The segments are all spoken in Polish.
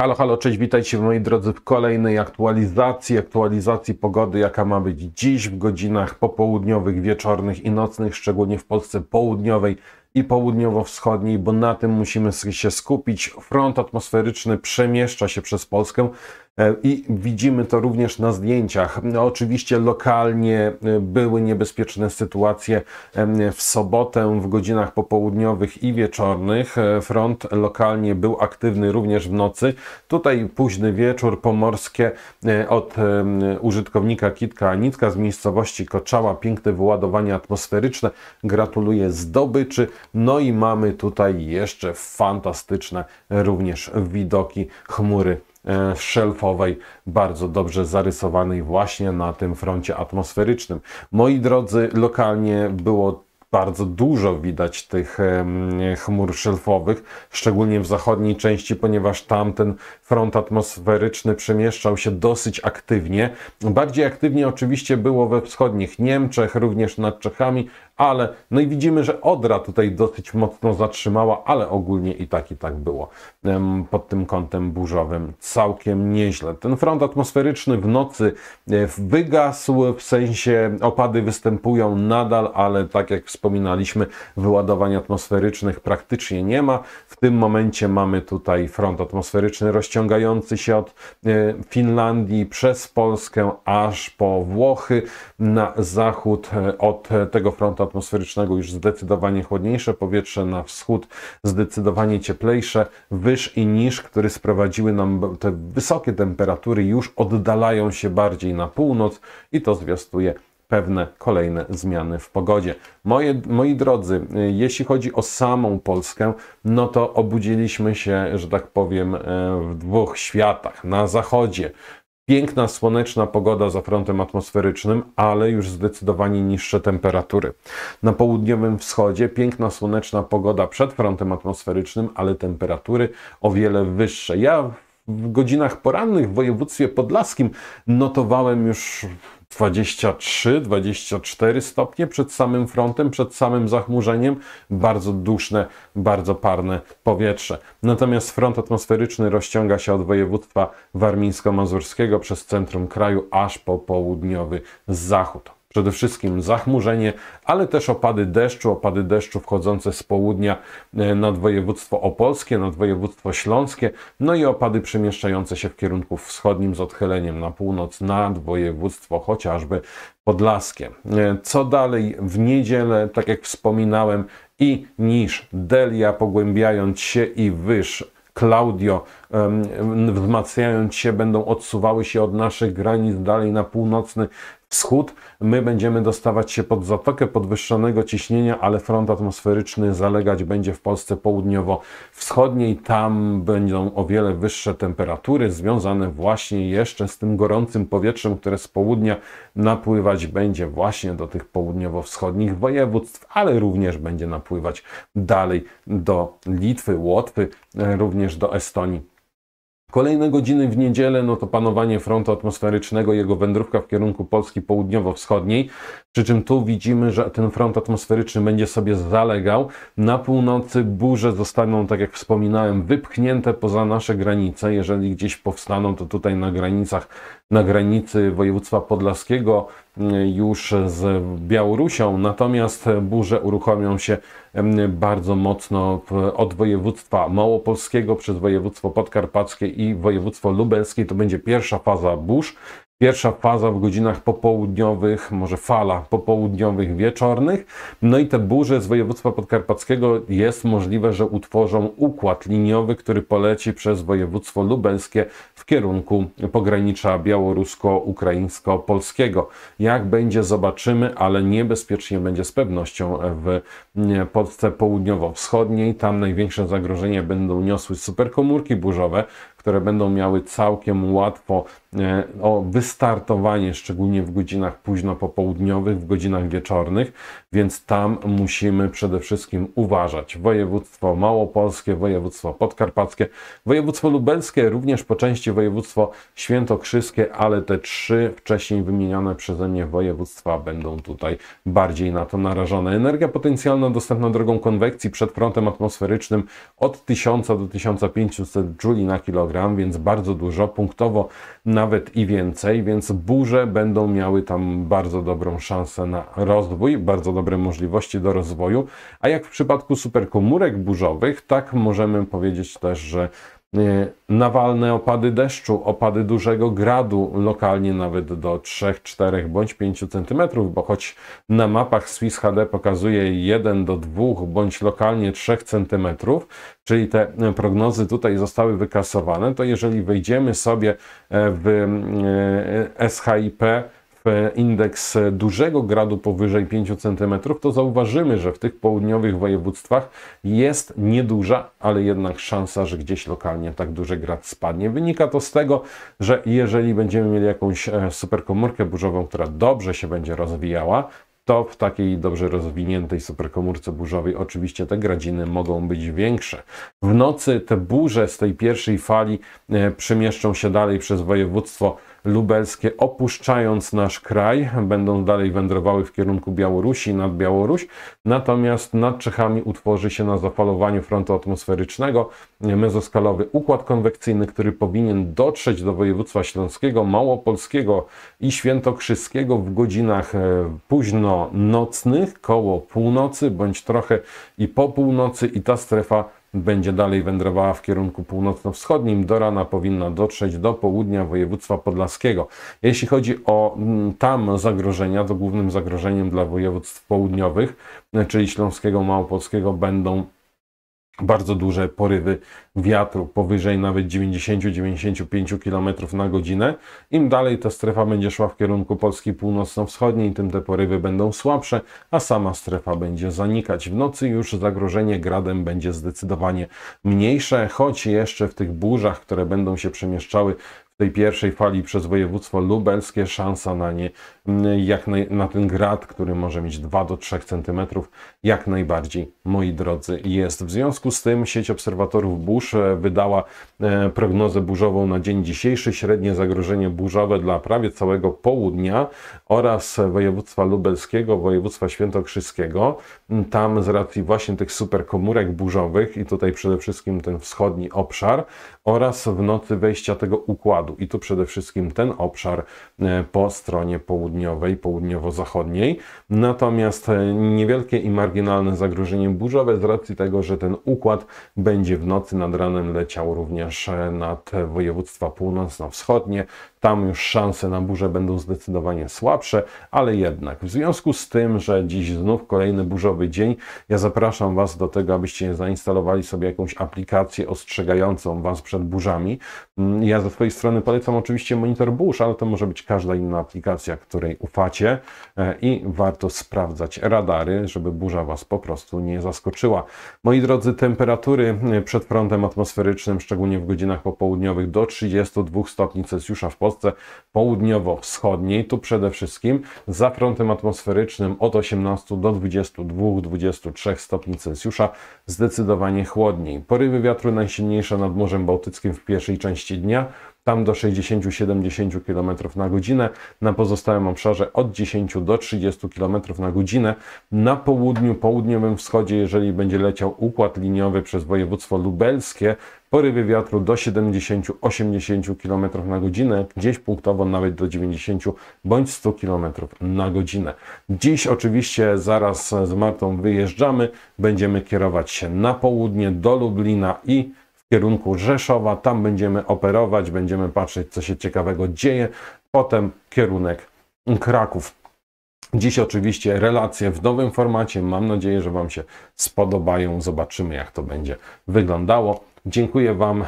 Halo, halo, cześć, witajcie moi drodzy w kolejnej aktualizacji, aktualizacji pogody, jaka ma być dziś w godzinach popołudniowych, wieczornych i nocnych, szczególnie w Polsce południowej i południowo-wschodniej, bo na tym musimy się skupić. Front atmosferyczny przemieszcza się przez Polskę E, i widzimy to również na zdjęciach. No, oczywiście lokalnie e, były niebezpieczne sytuacje w sobotę w godzinach popołudniowych i wieczornych. E, front lokalnie był aktywny również w nocy. Tutaj późny wieczór pomorskie od użytkownika Kitka Anicka z miejscowości Koczała. Piękne wyładowanie atmosferyczne. Gratuluję zdobyczy. No i mamy tutaj jeszcze fantastyczne również widoki chmury E, szelfowej, bardzo dobrze zarysowanej właśnie na tym froncie atmosferycznym. Moi drodzy, lokalnie było bardzo dużo widać tych chmur szelfowych, szczególnie w zachodniej części, ponieważ tam ten front atmosferyczny przemieszczał się dosyć aktywnie. Bardziej aktywnie oczywiście było we wschodnich Niemczech, również nad Czechami, ale no i widzimy, że Odra tutaj dosyć mocno zatrzymała, ale ogólnie i tak i tak było pod tym kątem burzowym całkiem nieźle. Ten front atmosferyczny w nocy e, wygasł, w sensie opady występują nadal, ale tak jak wspominaliśmy, wyładowań atmosferycznych praktycznie nie ma. W tym momencie mamy tutaj front atmosferyczny rozciągający się od e, Finlandii przez Polskę aż po Włochy na zachód e, od tego frontu atmosferycznego już zdecydowanie chłodniejsze, powietrze na wschód zdecydowanie cieplejsze, wyż i niż, które sprowadziły nam te wysokie temperatury, już oddalają się bardziej na północ i to zwiastuje pewne kolejne zmiany w pogodzie. Moje, moi drodzy, y, jeśli chodzi o samą Polskę, no to obudziliśmy się, że tak powiem, y, w dwóch światach. Na zachodzie Piękna, słoneczna pogoda za frontem atmosferycznym, ale już zdecydowanie niższe temperatury. Na południowym wschodzie piękna, słoneczna pogoda przed frontem atmosferycznym, ale temperatury o wiele wyższe. Ja w godzinach porannych w województwie podlaskim notowałem już 23-24 stopnie przed samym frontem, przed samym zachmurzeniem, bardzo duszne, bardzo parne powietrze. Natomiast front atmosferyczny rozciąga się od województwa warmińsko-mazurskiego przez centrum kraju aż po południowy zachód. Przede wszystkim zachmurzenie, ale też opady deszczu, opady deszczu wchodzące z południa e, nad województwo opolskie, nad województwo śląskie, no i opady przemieszczające się w kierunku wschodnim z odchyleniem na północ nad województwo chociażby podlaskie. E, co dalej w niedzielę, tak jak wspominałem, i niż Delia pogłębiając się i wyż. Claudio wzmacniając się, będą odsuwały się od naszych granic dalej na północny wschód, my będziemy dostawać się pod zatokę podwyższonego ciśnienia, ale front atmosferyczny zalegać będzie w Polsce południowo-wschodniej. Tam będą o wiele wyższe temperatury związane właśnie jeszcze z tym gorącym powietrzem, które z południa napływać będzie właśnie do tych południowo-wschodnich województw, ale również będzie napływać dalej do Litwy, Łotwy, również do Estonii Kolejne godziny w niedzielę, no to panowanie frontu atmosferycznego, jego wędrówka w kierunku Polski południowo-wschodniej, przy czym tu widzimy, że ten front atmosferyczny będzie sobie zalegał. Na północy burze zostaną, tak jak wspominałem, wypchnięte poza nasze granice. Jeżeli gdzieś powstaną, to tutaj na granicach, na granicy województwa podlaskiego, już z Białorusią, natomiast burze uruchomią się bardzo mocno od województwa małopolskiego przez województwo podkarpackie i województwo lubelskie. To będzie pierwsza faza burz. Pierwsza faza w godzinach popołudniowych, może fala popołudniowych, wieczornych. No i te burze z województwa podkarpackiego jest możliwe, że utworzą układ liniowy, który poleci przez województwo lubelskie w kierunku pogranicza białorusko-ukraińsko-polskiego. Jak będzie, zobaczymy, ale niebezpiecznie będzie z pewnością w podce południowo-wschodniej. Tam największe zagrożenie będą niosły superkomórki burzowe, które będą miały całkiem łatwo e, o wystartowanie, szczególnie w godzinach późno popołudniowych, w godzinach wieczornych, więc tam musimy przede wszystkim uważać. Województwo małopolskie, województwo podkarpackie, województwo lubelskie, również po części województwo świętokrzyskie, ale te trzy wcześniej wymienione przeze mnie województwa będą tutaj bardziej na to narażone. Energia potencjalna dostępna drogą konwekcji przed frontem atmosferycznym od 1000 do 1500 Joule na kilogram kilogram, więc bardzo dużo, punktowo nawet i więcej, więc burze będą miały tam bardzo dobrą szansę na rozwój, bardzo dobre możliwości do rozwoju. A jak w przypadku superkomórek burzowych, tak możemy powiedzieć też, że E, nawalne opady deszczu, opady dużego gradu, lokalnie nawet do 3, 4 bądź 5 cm, bo choć na mapach Swiss HD pokazuje 1 do 2 bądź lokalnie 3 cm, czyli te e, prognozy tutaj zostały wykasowane, to jeżeli wejdziemy sobie e, w SHIP w e, indeks dużego gradu powyżej 5 cm, to zauważymy, że w tych południowych województwach jest nieduża, ale jednak szansa, że gdzieś lokalnie tak duży grad spadnie. Wynika to z tego, że jeżeli będziemy mieli jakąś e, superkomórkę burzową, która dobrze się będzie rozwijała, to w takiej dobrze rozwiniętej superkomórce burzowej oczywiście te gradziny mogą być większe. W nocy te burze z tej pierwszej fali e, przemieszczą się dalej przez województwo lubelskie, opuszczając nasz kraj, będą dalej wędrowały w kierunku Białorusi, nad Białoruś, natomiast nad Czechami utworzy się na zafalowaniu frontu atmosferycznego mezoskalowy układ konwekcyjny, który powinien dotrzeć do województwa śląskiego, małopolskiego i świętokrzyskiego w godzinach e, późno nocnych, koło północy bądź trochę i po północy i ta strefa będzie dalej wędrowała w kierunku północno-wschodnim. Do rana powinna dotrzeć do południa województwa podlaskiego. Jeśli chodzi o mm, tam zagrożenia, to głównym zagrożeniem dla województw południowych, czyli śląskiego, małopolskiego, będą bardzo duże porywy wiatru powyżej nawet 90-95 km na godzinę. Im dalej ta strefa będzie szła w kierunku Polski północno-wschodniej, tym te porywy będą słabsze, a sama strefa będzie zanikać. W nocy już zagrożenie gradem będzie zdecydowanie mniejsze, choć jeszcze w tych burzach, które będą się przemieszczały tej pierwszej fali przez województwo lubelskie szansa na nie, mm, jak na, na ten grad, który może mieć 2 do 3 cm, jak najbardziej, moi drodzy, jest. W związku z tym sieć obserwatorów burz e, wydała e, prognozę burzową na dzień dzisiejszy, średnie zagrożenie burzowe dla prawie całego południa oraz województwa lubelskiego, województwa świętokrzyskiego. Tam z racji właśnie tych superkomórek burzowych i tutaj przede wszystkim ten wschodni obszar oraz w nocy wejścia tego układu. I tu przede wszystkim ten obszar e, po stronie południowej, południowo-zachodniej. Natomiast e, niewielkie i marginalne zagrożenie burzowe z racji tego, że ten układ będzie w nocy nad ranem leciał również e, nad województwa północno-wschodnie, tam już szanse na burze będą zdecydowanie słabsze, ale jednak w związku z tym, że dziś znów kolejny burzowy dzień, ja zapraszam Was do tego, abyście zainstalowali sobie jakąś aplikację ostrzegającą Was przed burzami. Mm, ja ze swojej strony polecam oczywiście monitor burz, ale to może być każda inna aplikacja, której ufacie e, i warto sprawdzać radary, żeby burza Was po prostu nie zaskoczyła. Moi drodzy, temperatury e, przed frontem atmosferycznym, szczególnie w godzinach popołudniowych do 32 stopni Celsjusza w Polsce, Polsce południowo-wschodniej, tu przede wszystkim za frontem atmosferycznym od 18 do 22-23 stopni Celsjusza, zdecydowanie chłodniej. Porywy wiatru najsilniejsze nad Morzem Bałtyckim w pierwszej części dnia, tam do 60-70 km na godzinę, na pozostałym obszarze od 10 do 30 km na godzinę. Na południu, południowym wschodzie, jeżeli będzie leciał układ liniowy przez województwo lubelskie, porywy wiatru do 70-80 km na godzinę, gdzieś punktowo nawet do 90 bądź 100 km na godzinę. Dziś oczywiście zaraz z Martą wyjeżdżamy, będziemy kierować się na południe do Lublina i kierunku Rzeszowa. Tam będziemy operować, będziemy patrzeć, co się ciekawego dzieje. Potem kierunek Kraków. Dziś oczywiście relacje w nowym formacie. Mam nadzieję, że Wam się spodobają. Zobaczymy, jak to będzie wyglądało. Dziękuję Wam,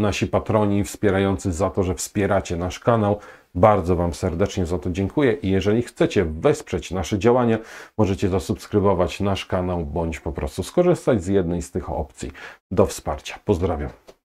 nasi patroni wspierający, za to, że wspieracie nasz kanał. Bardzo Wam serdecznie za to dziękuję i jeżeli chcecie wesprzeć nasze działania, możecie zasubskrybować nasz kanał bądź po prostu skorzystać z jednej z tych opcji do wsparcia. Pozdrawiam.